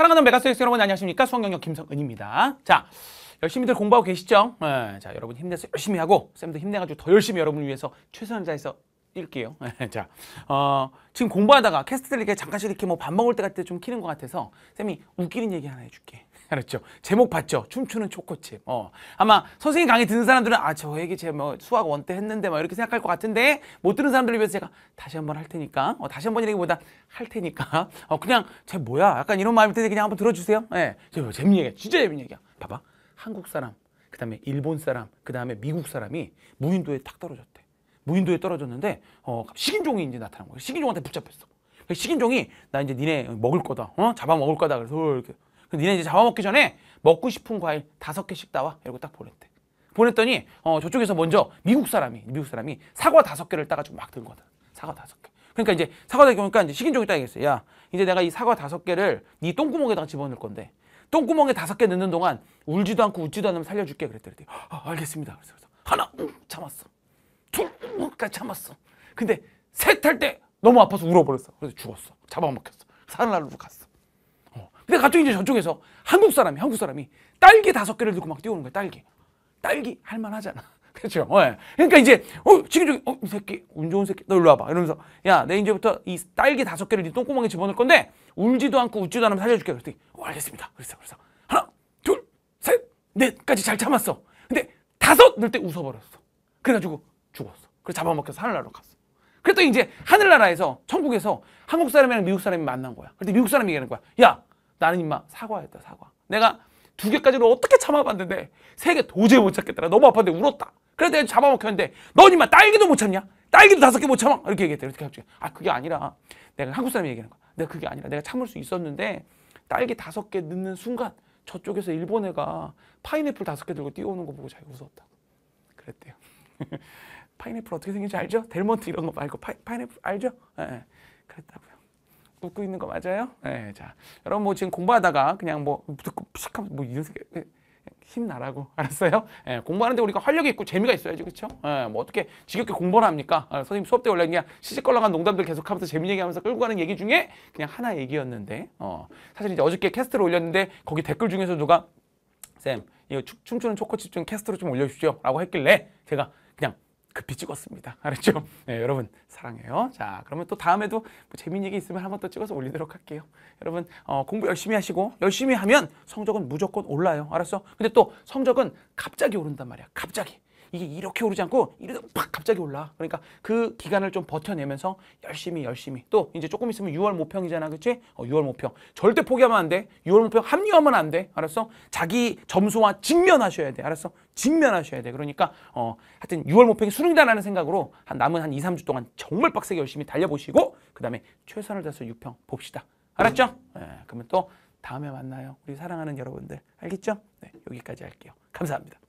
사랑하는 메가스엑스 여러분 안녕하십니까? 수학영역 김성은입니다. 자, 열심히들 공부하고 계시죠? 네, 자, 여러분 힘내서 열심히 하고 쌤도 힘내가지고 더 열심히 여러분 위해서 최선을 다해서 읽게요. 네, 자, 어, 지금 공부하다가 캐스트들 이렇게 잠깐씩 이렇게 뭐 밥 먹을 때 같을 때좀 키는 것 같아서 쌤이 웃기는 얘기 하나 해줄게. 알았죠? 제목 봤죠? 춤추는 초코칩. 어. 아마 선생님 강의 듣는 사람들은 아, 저 얘기 제뭐 수학 원 때 했는데 막 이렇게 생각할 것 같은데 못 듣는 사람들을 위해서 제가 다시 한번 할 테니까 어, 다시 한번 얘기보다 할 테니까 어, 그냥 쟤 뭐야? 약간 이런 마음일 텐데 그냥 한번 들어주세요. 예. 네. 재밌는 얘기야. 진짜 재밌는 얘기야. 봐봐. 한국 사람, 그 다음에 일본 사람, 그 다음에 미국 사람이 무인도에 탁 떨어졌대. 무인도에 떨어졌는데 어, 식인종이 이제 나타난 거야. 식인종한테 붙잡혔어. 그러니까 식인종이 나 이제 니네 먹을 거다. 어? 잡아먹을 거다. 그래서 이렇게 니네 이제 잡아먹기 전에 먹고 싶은 과일 다섯 개씩 따와 이러고 딱 보냈대. 보냈더니 어, 저쪽에서 먼저 미국 사람이 미국 사람이 사과 다섯 개를 따가지고 막든 거다. 사과 다섯 개. 그러니까 이제 사과 다섯 개니까 이제 식인종이 딱 얘기했어. 야 이제 내가 이 사과 다섯 개를 네 똥구멍에다가 집어넣을 건데 똥구멍에 다섯 개 넣는 동안 울지도 않고 웃지도 않으면 살려줄게 그랬더니 아, 알겠습니다. 그래서, 그래서 하나 음, 참았어. 둘까지 참았어. 근데 셋할때 너무 아파서 울어버렸어. 그래서 죽었어. 잡아먹혔어. 사는 날로 갔어. 근데 갑자기 이제 저쪽에서 한국 사람이 한국 사람이 딸기 다섯 개를 들고 막 뛰어오는 거야 딸기 딸기 할만하잖아 그렇죠 어, 예. 그러니까 이제 어 지금 저기 어이 새끼 운 좋은 새끼 너 일로 와봐 이러면서 야내 이제부터 이 딸기 다섯 개를 네 똥구멍에 집어넣을 건데 울지도 않고 웃지도 않으면 살려줄게 그랬더니 어 알겠습니다 그래서 그래서 하나 둘 셋 넷까지 잘 참았어 근데 다섯 넣을 때 웃어버렸어 그래가지고 죽었어 그래서 잡아먹혀서 하늘나라로 갔어 그랬더니 이제 하늘나라에서 천국에서 한국 사람이랑 미국 사람이 만난 거야 그때 미국 사람이 얘기하는 거야 야 나는 임마 사과했다 사과. 내가 두 개까지는 어떻게 참아봤는데 세 개 도저히 못 참겠더라. 너무 아팠는데 울었다. 그래서 내가 잡아먹혔는데 넌 임마 딸기도 못 참냐? 딸기도 다섯 개 못 참아? 이렇게 얘기했대. 이렇게 갑자기 아 그게 아니라 내가 한국 사람이 얘기하는 거야. 내가 그게 아니라 내가 참을 수 있었는데 딸기 다섯 개 넣는 순간 저쪽에서 일본 애가 파인애플 다섯 개 들고 뛰어오는 거 보고 자기 웃었다 그랬대요. 파인애플 어떻게 생긴지 알죠? 델몬트 이런 거 말고 파, 파인애플 알죠? 예, 네, 그랬다고요. 웃고 있는 거 맞아요? 네, 자 여러분 뭐 지금 공부하다가 그냥 뭐 듣고 픽하뭐 이런 생각 네, 힘나라고 알았어요? 예, 공부하는데 우리가 활력이 있고 재미가 있어야지 그렇죠? 예, 뭐 어떻게 지겹게 공부를 합니까? 아, 선생님 수업 때 원래 그냥 시집걸러간 농담들 계속하면서 재미 얘기하면서 끌고 가는 얘기 중에 그냥 하나 얘기였는데 어, 사실 이제 어저께 캐스트를 올렸는데 거기 댓글 중에서 누가 쌤 이거 춤추는 초코칩 좀 캐스트로 좀 올려주십시오 라고 했길래 제가 그냥 급히 찍었습니다. 알았죠? 네, 여러분 사랑해요. 자, 그러면 또 다음에도 뭐 재미있는 얘기 있으면 한번 또 찍어서 올리도록 할게요. 여러분 어, 공부 열심히 하시고 열심히 하면 성적은 무조건 올라요. 알았어? 근데 또 성적은 갑자기 오른단 말이야. 갑자기. 이게 이렇게 오르지 않고 이렇게 팍 갑자기 올라. 그러니까 그 기간을 좀 버텨내면서 열심히 열심히 또 이제 조금 있으면 6월 모평이잖아. 그치? 어, 6월 모평. 절대 포기하면 안 돼. 6월 모평 합리화하면 안 돼. 알았어? 자기 점수와 직면하셔야 돼. 알았어? 직면하셔야 돼. 그러니까 어 하여튼 6월 모평이 수능이다라는 생각으로 한 남은 한 2, 3주 동안 정말 빡세게 열심히 달려보시고 그다음에 최선을 다해서 6평 봅시다. 알았죠? 네, 그러면 또 다음에 만나요. 우리 사랑하는 여러분들. 알겠죠? 네, 여기까지 할게요. 감사합니다.